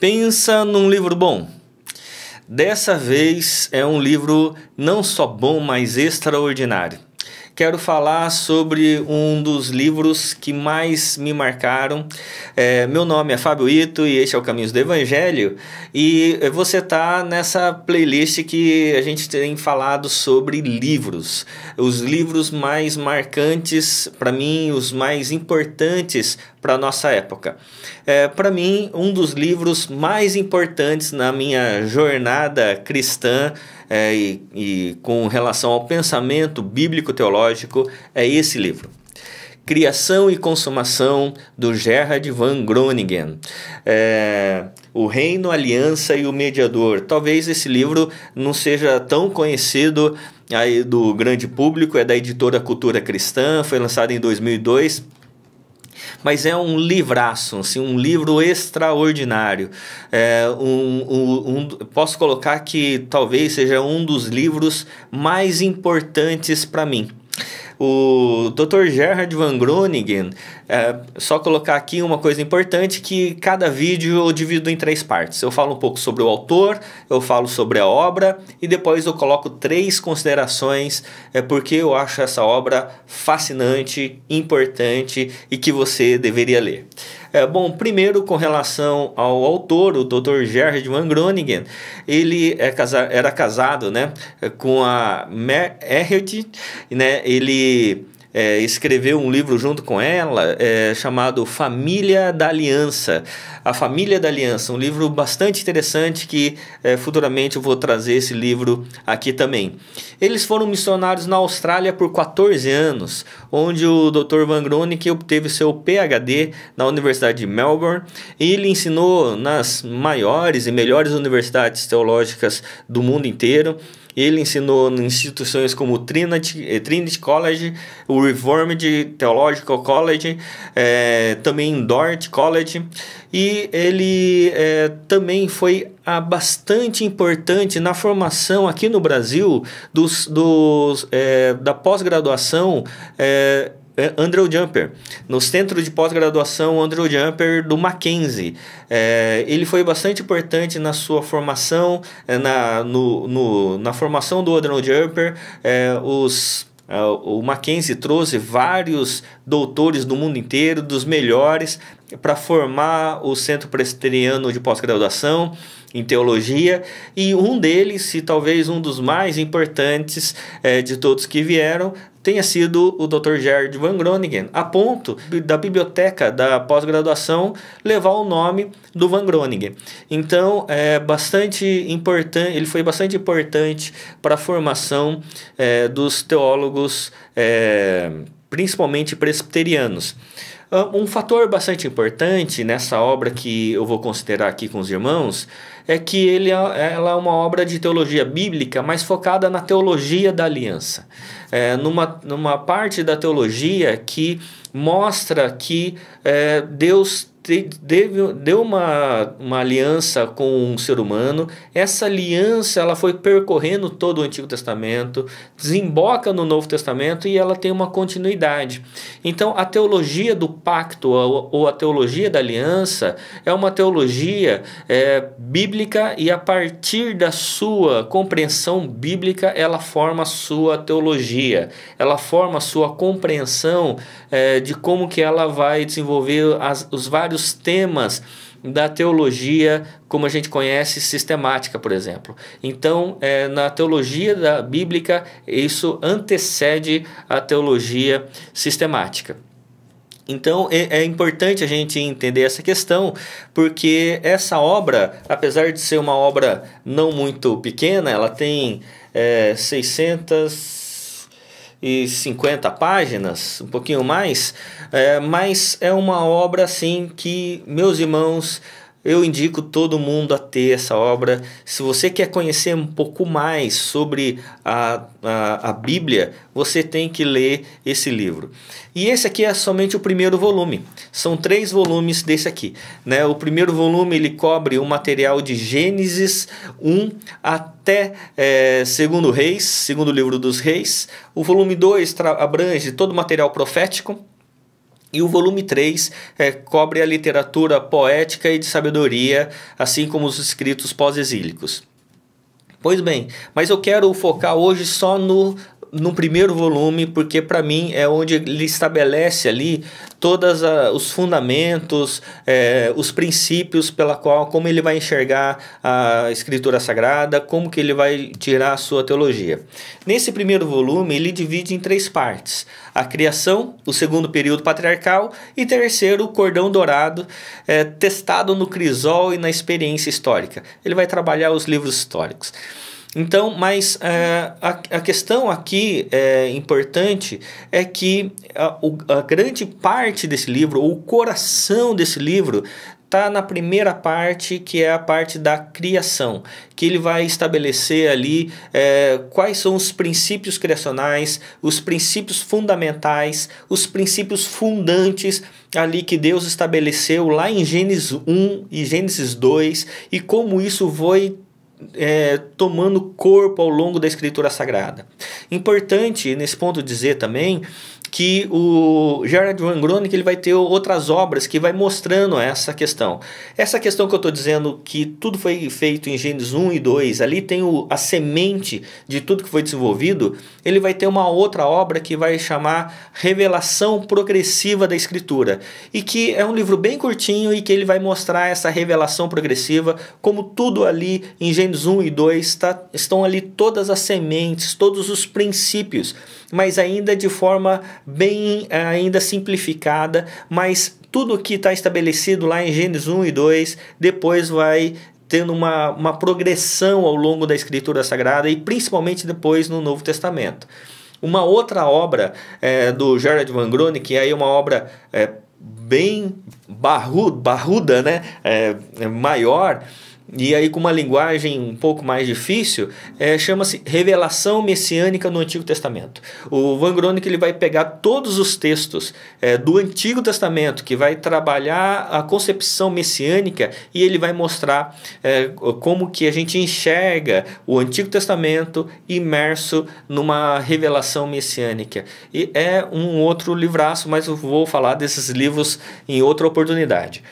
Pensa num livro bom. Dessa vez é um livro não só bom, mas extraordinário. Quero falar sobre um dos livros que mais me marcaram. É, meu nome é Fábio Ito e este é o Caminhos do Evangelho. E você está nessa playlist que a gente tem falado sobre livros. Os livros mais marcantes para mim, os mais importantes para a nossa época. É, para mim, um dos livros mais importantes na minha jornada cristã é, e, e com relação ao pensamento bíblico-teológico é esse livro. Criação e Consumação, do Gerhard van Groningen. É, o Reino, Aliança e o Mediador. Talvez esse livro não seja tão conhecido aí do grande público, é da editora Cultura Cristã, foi lançado em 2002 mas é um livraço, assim, um livro extraordinário. É um, um, um, posso colocar que talvez seja um dos livros mais importantes para mim. O Dr. Gerhard van Groningen, é, só colocar aqui uma coisa importante que cada vídeo eu divido em três partes. Eu falo um pouco sobre o autor, eu falo sobre a obra e depois eu coloco três considerações é, porque eu acho essa obra fascinante, importante e que você deveria ler. É, bom, primeiro com relação ao autor, o Dr. Gerhard van Groningen, ele é casa, era casado né, com a Mer Erhard, né, ele é, escreveu um livro junto com ela é, chamado Família da Aliança. A Família da Aliança, um livro bastante interessante que é, futuramente eu vou trazer esse livro aqui também. Eles foram missionários na Austrália por 14 anos, onde o Dr. Van Groening obteve seu PhD na Universidade de Melbourne e ele ensinou nas maiores e melhores universidades teológicas do mundo inteiro. Ele ensinou em instituições como Trinity, eh, Trinity College, o Reformed Theological College, é, também Dort College, e ele é, também foi a bastante importante na formação aqui no Brasil dos, dos, é, da pós-graduação é, Andrew Jumper, no Centro de Pós-Graduação Andrew Jumper do Mackenzie. É, ele foi bastante importante na sua formação, é, na, no, no na formação do Andrew Jumper, é, os é, o Mackenzie trouxe vários doutores do mundo inteiro, dos melhores, para formar o Centro Presbiteriano de Pós-Graduação em Teologia. E um deles, e talvez um dos mais importantes é, de todos que vieram, tenha sido o Dr. Gerard Van Groningen, a ponto da biblioteca da pós-graduação levar o nome do Van Groningen. Então, é bastante importante, ele foi bastante importante para a formação é, dos teólogos, é, principalmente presbiterianos. Ah, um fator bastante importante nessa obra que eu vou considerar aqui com os irmãos é que ele, é, ela é uma obra de teologia bíblica, mas focada na teologia da aliança. É, numa, numa parte da teologia que mostra que é, Deus te, deu, uma, uma aliança com um ser humano. Essa aliança ela foi percorrendo todo o Antigo Testamento, desemboca no Novo Testamento e ela tem uma continuidade. Então, a teologia do pacto ou, ou a teologia da aliança é uma teologia é, bíblica e a partir da sua compreensão bíblica ela forma a sua teologia, ela forma a sua compreensão é, de como que ela vai desenvolver as, os vários vários temas da teologia como a gente conhece sistemática, por exemplo. Então, é, na teologia da bíblica, isso antecede a teologia sistemática. Então é, é importante a gente entender essa questão, porque essa obra, apesar de ser uma obra não muito pequena, ela tem é, 600 cinquenta páginas, um pouquinho mais, é, mas é uma obra assim que meus irmãos eu indico todo mundo a ter essa obra. Se você quer conhecer um pouco mais sobre a, a, a Bíblia, você tem que ler esse livro. E esse aqui é somente o primeiro volume. São três volumes desse aqui. Né? O primeiro volume ele cobre o material de Gênesis 1 até é, segundo Reis, segundo livro dos Reis. O volume 2 abrange todo o material profético e o volume 3 é, cobre a literatura poética e de sabedoria, assim como os escritos pós-exílicos. Pois bem, mas eu quero focar hoje só no, no primeiro volume, porque para mim é onde ele estabelece ali todos os fundamentos, é, os princípios pela qual, como ele vai enxergar a escritura sagrada, como que ele vai tirar a sua teologia. Nesse primeiro volume, ele divide em três partes a criação, o segundo período patriarcal e terceiro, o cordão dourado, é, testado no crisol e na experiência histórica. Ele vai trabalhar os livros históricos. Então, mas é, a, a, questão aqui é, importante é que a, a grande parte desse livro, ou o coração desse livro, está na primeira parte, que é a parte da criação, que ele vai estabelecer ali é, quais são os princípios criacionais, os princípios fundamentais, os princípios fundantes ali que Deus estabeleceu lá em Gênesis 1 e Gênesis 2 e como isso foi é, tomando corpo ao longo da Escritura Sagrada. Importante nesse ponto dizer também que o Gerard Van que ele vai ter outras obras que vai mostrando essa questão. Essa questão que eu estou dizendo que tudo foi feito em Gênesis 1 e 2, ali tem o, a semente de tudo que foi desenvolvido, ele vai ter uma outra obra que vai chamar Revelação Progressiva da Escritura, e que é um livro bem curtinho e que ele vai mostrar essa revelação progressiva, como tudo ali em Gênesis 1 e 2 tá, estão ali todas as sementes, todos os princípios, mas ainda de forma bem eh, ainda simplificada, mas tudo que está estabelecido lá em Gênesis 1 e 2 depois vai tendo uma, uma progressão ao longo da Escritura Sagrada e principalmente depois no Novo Testamento. Uma outra obra é, do Gerard Van Groening, que é uma obra é, bem barruda, barruda né? É, maior, e aí com uma linguagem um pouco mais difícil, é, chama-se revelação messiânica no Antigo Testamento. O Van Groningen ele vai pegar todos os textos é, do Antigo Testamento que vai trabalhar a concepção messiânica e ele vai mostrar é, como que a gente enxerga o Antigo Testamento imerso numa revelação messiânica. E é um outro livraço, mas eu vou falar desses livros em outra oportunidade.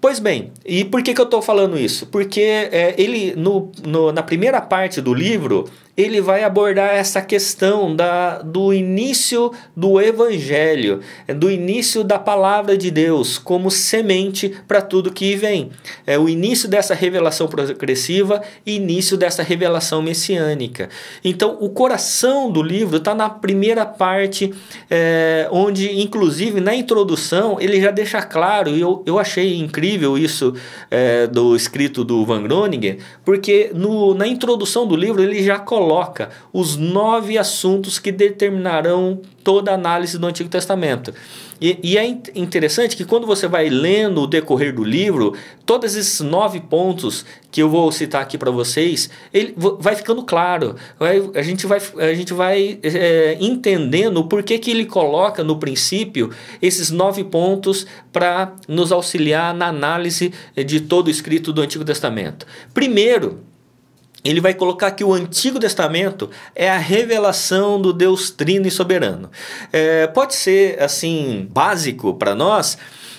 Pois bem, e por que, que eu estou falando isso? Porque é, ele, no, no, na primeira parte do livro, ele vai abordar essa questão da, do início do evangelho, é, do início da palavra de Deus como semente para tudo que vem. É o início dessa revelação progressiva, início dessa revelação messiânica. Então, o coração do livro está na primeira parte, é, onde, inclusive, na introdução, ele já deixa claro, e eu, eu achei incrível isso é, do escrito do Van Groningen, porque no, na introdução do livro ele já coloca coloca os nove assuntos que determinarão toda a análise do Antigo Testamento. E, e, é interessante que quando você vai lendo o decorrer do livro, todos esses nove pontos que eu vou citar aqui para vocês, ele vai ficando claro. Vai, a gente vai, a gente vai é, entendendo por que, que ele coloca no princípio esses nove pontos para nos auxiliar na análise de todo o escrito do Antigo Testamento. Primeiro, ele vai colocar que o Antigo Testamento é a revelação do Deus trino e soberano. É, pode ser, assim, básico para nós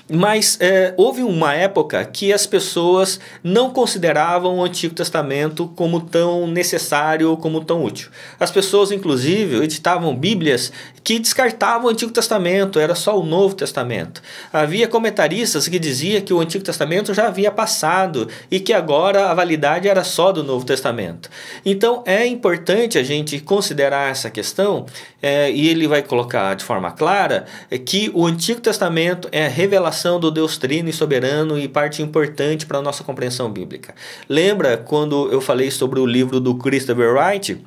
mas é, houve uma época que as pessoas não consideravam o Antigo Testamento como tão necessário ou como tão útil. As pessoas, inclusive, editavam Bíblias que descartavam o Antigo Testamento, era só o Novo Testamento. Havia comentaristas que diziam que o Antigo Testamento já havia passado e que agora a validade era só do Novo Testamento. Então é importante a gente considerar essa questão, é, e ele vai colocar de forma clara é que o Antigo Testamento é a revelação revelação do Deus Trino e Soberano e parte importante para a nossa compreensão bíblica. Lembra quando eu falei sobre o livro do Christopher Wright,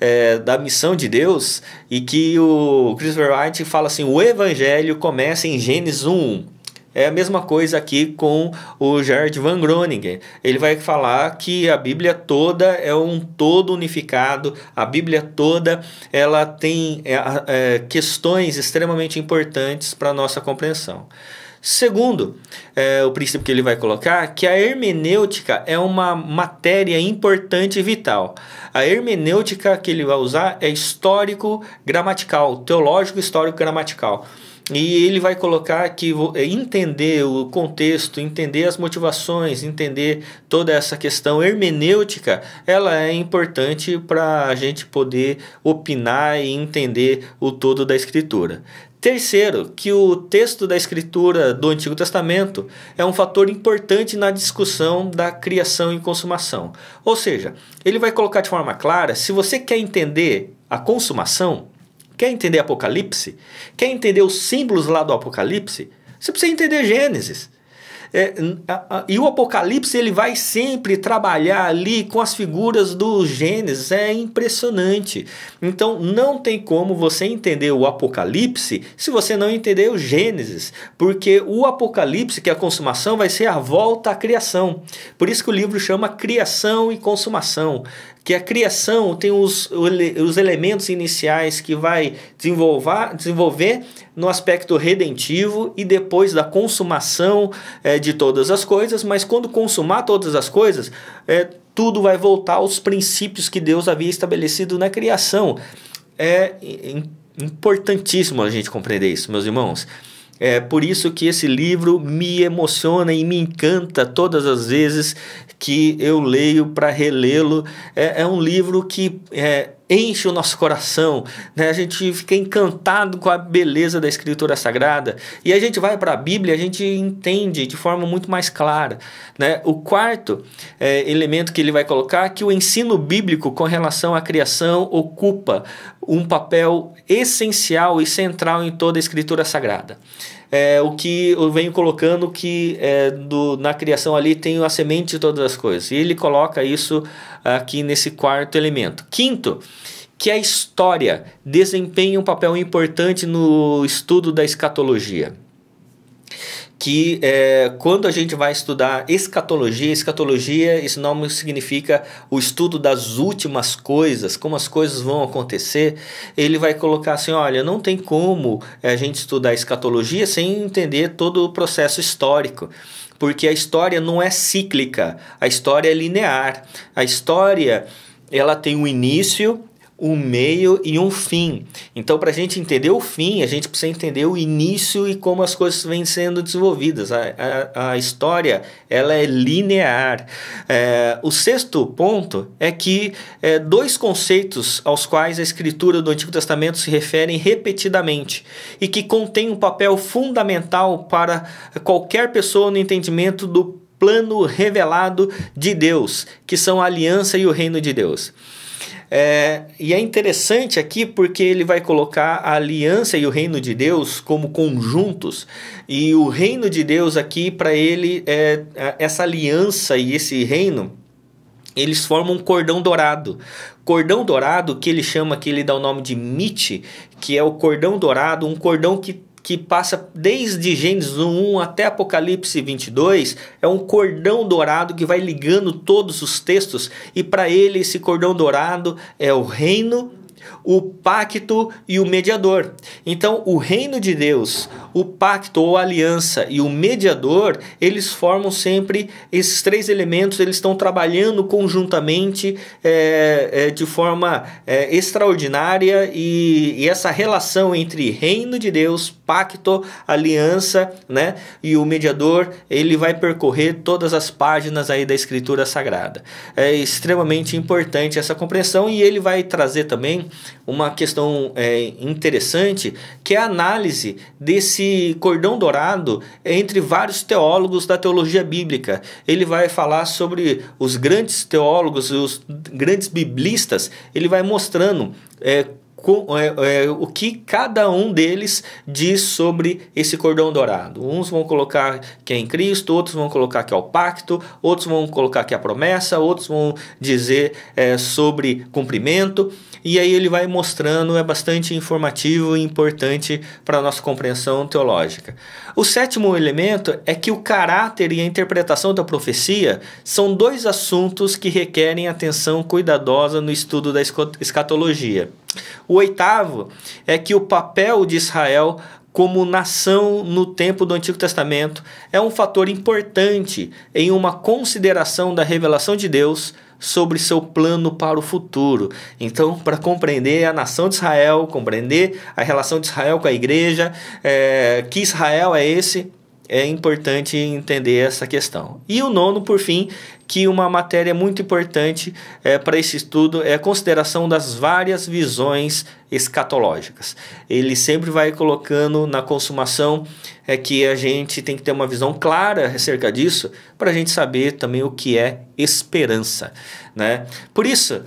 é, da missão de Deus, e que o Christopher Wright fala assim: o evangelho começa em Gênesis 1. É a mesma coisa aqui com o Gerard Van Groningen. Ele vai falar que a Bíblia toda é um todo unificado, a Bíblia toda ela tem é, é, questões extremamente importantes para a nossa compreensão. Segundo, é, o princípio que ele vai colocar que a hermenêutica é uma matéria importante e vital. A hermenêutica que ele vai usar é histórico-gramatical, teológico, histórico-gramatical. E ele vai colocar que é, entender o contexto, entender as motivações, entender toda essa questão hermenêutica, ela é importante para a gente poder opinar e entender o todo da escritura. Terceiro, que o texto da Escritura do Antigo Testamento é um fator importante na discussão da criação e consumação. Ou seja, ele vai colocar de forma clara: se você quer entender a consumação, quer entender Apocalipse, quer entender os símbolos lá do Apocalipse, você precisa entender Gênesis. É, a, a, e o Apocalipse ele vai sempre trabalhar ali com as figuras do Gênesis, é impressionante. Então não tem como você entender o Apocalipse se você não entender o Gênesis, porque o Apocalipse, que é a consumação, vai ser a volta à criação. Por isso que o livro chama Criação e Consumação que a criação tem os, os elementos iniciais que vai desenvolver, desenvolver no aspecto redentivo e depois da consumação é, de todas as coisas, mas quando consumar todas as coisas, é, tudo vai voltar aos princípios que Deus havia estabelecido na criação. É importantíssimo a gente compreender isso, meus irmãos. É por isso que esse livro me emociona e me encanta todas as vezes que eu leio para relê-lo. É, é, um livro que é, enche o nosso coração, né? a gente fica encantado com a beleza da Escritura Sagrada. E a gente vai para a Bíblia, a gente entende de forma muito mais clara. Né? O quarto é, elemento que ele vai colocar é que o ensino bíblico com relação à criação ocupa um papel essencial e central em toda a Escritura Sagrada. É, o que eu venho colocando que é, do, na criação ali tem a semente de todas as coisas. E ele coloca isso aqui nesse quarto elemento. Quinto, que a história desempenha um papel importante no estudo da escatologia. Que é, quando a gente vai estudar escatologia, escatologia, esse nome significa o estudo das últimas coisas, como as coisas vão acontecer. Ele vai colocar assim: olha, não tem como é, a gente estudar escatologia sem entender todo o processo histórico porque a história não é cíclica, a história é linear. A história ela tem um início, um meio e um fim. Então, para a gente entender o fim, a gente precisa entender o início e como as coisas vêm sendo desenvolvidas. A, a, a história ela é linear. É, o sexto ponto é que é, dois conceitos aos quais a escritura do Antigo Testamento se referem repetidamente e que contém um papel fundamental para qualquer pessoa no entendimento do plano revelado de Deus, que são a aliança e o reino de Deus. É, e é interessante aqui porque ele vai colocar a aliança e o reino de Deus como conjuntos, e o reino de Deus aqui, para ele, é, essa aliança e esse reino eles formam um cordão dourado. Cordão dourado que ele chama, que ele dá o nome de mite, que é o cordão dourado, um cordão que que passa desde Gênesis 1 até Apocalipse 22, é um cordão dourado que vai ligando todos os textos, e para ele esse cordão dourado é o reino, o pacto e o mediador. Então, o reino de Deus, o pacto ou aliança e o mediador, eles formam sempre esses três elementos, eles estão trabalhando conjuntamente é, é, de forma é, extraordinária e, e essa relação entre reino de Deus, pacto, aliança, né? E o mediador, ele vai percorrer todas as páginas aí da Escritura Sagrada. É extremamente importante essa compreensão e ele vai trazer também uma questão é, interessante, que é a análise desse cordão dourado entre vários teólogos da teologia bíblica. Ele vai falar sobre os grandes teólogos, os grandes biblistas, ele vai mostrando é, com, é, é, o que cada um deles diz sobre esse cordão dourado. Uns vão colocar que é em Cristo, outros vão colocar que é o pacto, outros vão colocar que é a promessa, outros vão dizer é, sobre cumprimento e aí ele vai mostrando, é bastante informativo e importante para a nossa compreensão teológica. O sétimo elemento é que o caráter e a interpretação da profecia são dois assuntos que requerem atenção cuidadosa no estudo da escatologia. O oitavo é que o papel de Israel como nação no tempo do Antigo Testamento é um fator importante em uma consideração da revelação de Deus sobre seu plano para o futuro. Então, para compreender a nação de Israel, compreender a relação de Israel com a igreja, é, que Israel é esse é importante entender essa questão. E o nono, por fim, que uma matéria muito importante é, para esse estudo é a consideração das várias visões escatológicas. Ele sempre vai colocando na consumação é que a gente tem que ter uma visão clara acerca disso para a gente saber também o que é esperança, né? Por isso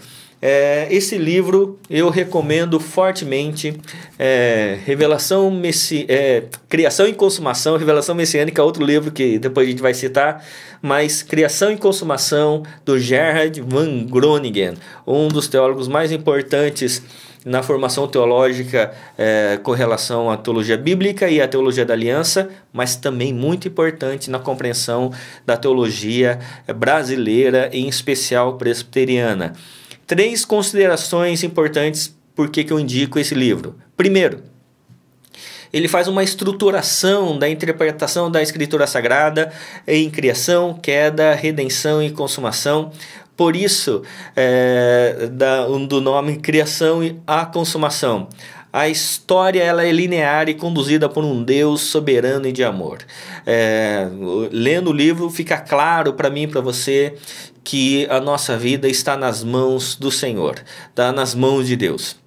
é, esse livro eu recomendo fortemente. É, Revelação Messi, é, Criação e Consumação, Revelação Messiânica, é outro livro que depois a gente vai citar, mas Criação e Consumação do Gerhard van Groningen, um dos teólogos mais importantes na formação teológica é, com relação à teologia bíblica e à teologia da aliança, mas também muito importante na compreensão da teologia brasileira, em especial presbiteriana três considerações importantes por que, eu indico esse livro. Primeiro, ele faz uma estruturação da interpretação da Escritura Sagrada em criação, queda, redenção e consumação. Por isso, é, eh, da, do nome Criação e a Consumação. A história ela é linear e conduzida por um Deus soberano e de amor. É, lendo o livro fica claro para mim e para você que a nossa vida está nas mãos do Senhor, está nas mãos de Deus.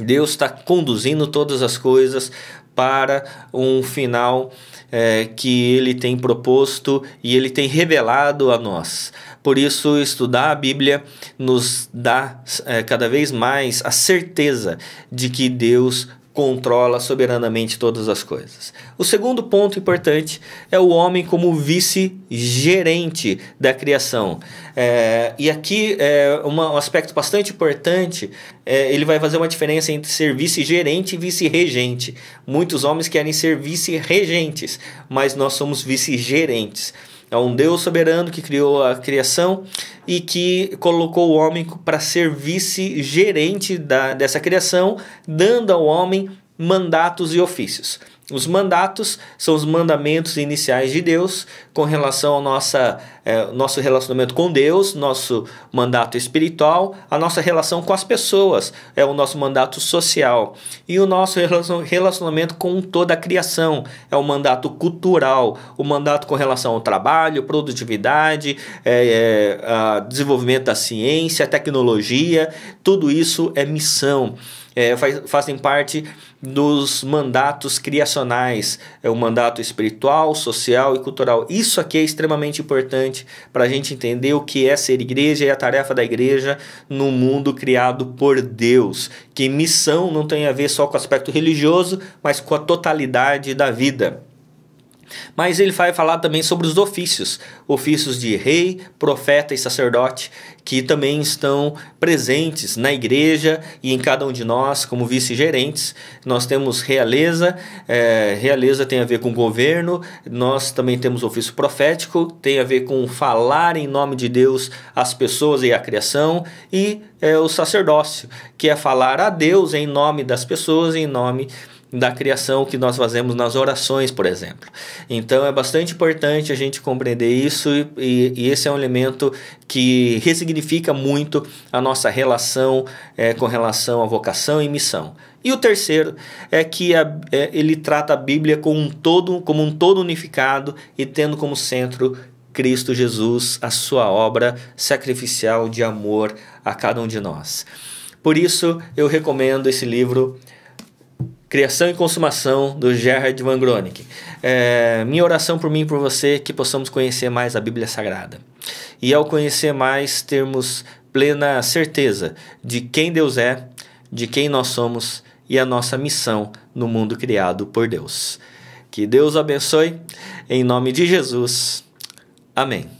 Deus está conduzindo todas as coisas para um final é, que ele tem proposto e ele tem revelado a nós. Por isso, estudar a Bíblia nos dá é, cada vez mais a certeza de que Deus controla soberanamente todas as coisas. O segundo ponto importante é o homem como vice-gerente da criação. É, e aqui é uma, um aspecto bastante importante, é, ele vai fazer uma diferença entre ser vice-gerente e vice-regente. Muitos homens querem ser vice-regentes, mas nós somos vice-gerentes. É um Deus soberano que criou a criação e que colocou o homem para ser vice-gerente dessa criação, dando ao homem mandatos e ofícios. Os mandatos são os mandamentos iniciais de Deus com relação ao nossa, é, nosso relacionamento com Deus, nosso mandato espiritual, a nossa relação com as pessoas, é o nosso mandato social. E o nosso relacionamento com toda a criação, é o mandato cultural, o mandato com relação ao trabalho, produtividade, é, é, desenvolvimento da ciência, tecnologia, tudo isso é missão é, faz, fazem parte dos mandatos criacionais, é o mandato espiritual, social e cultural. Isso aqui é extremamente importante para a gente entender o que é ser igreja e a tarefa da igreja no mundo criado por Deus. Que missão não tem a ver só com o aspecto religioso, mas com a totalidade da vida. Mas ele vai falar também sobre os ofícios, ofícios de rei, profeta e sacerdote, que também estão presentes na igreja e em cada um de nós como vice-gerentes. Nós temos realeza, é, realeza tem a ver com governo, nós também temos ofício profético, tem a ver com falar em nome de Deus às pessoas e à criação, e é, o sacerdócio, que é falar a Deus em nome das pessoas, em nome de da criação que nós fazemos nas orações, por exemplo. Então é bastante importante a gente compreender isso e, e esse é um elemento que ressignifica muito a nossa relação é, com relação à vocação e missão. E o terceiro é que a, é, ele trata a Bíblia como um todo, como um todo unificado e tendo como centro Cristo Jesus, a sua obra sacrificial de amor a cada um de nós. Por isso, eu recomendo esse livro Criação e Consumação, do Gerhard Van Groening. É, minha oração por mim e por você que possamos conhecer mais a Bíblia Sagrada. E ao conhecer mais, termos plena certeza de quem Deus é, de quem nós somos e a nossa missão no mundo criado por Deus. Que Deus abençoe, em nome de Jesus. Amém.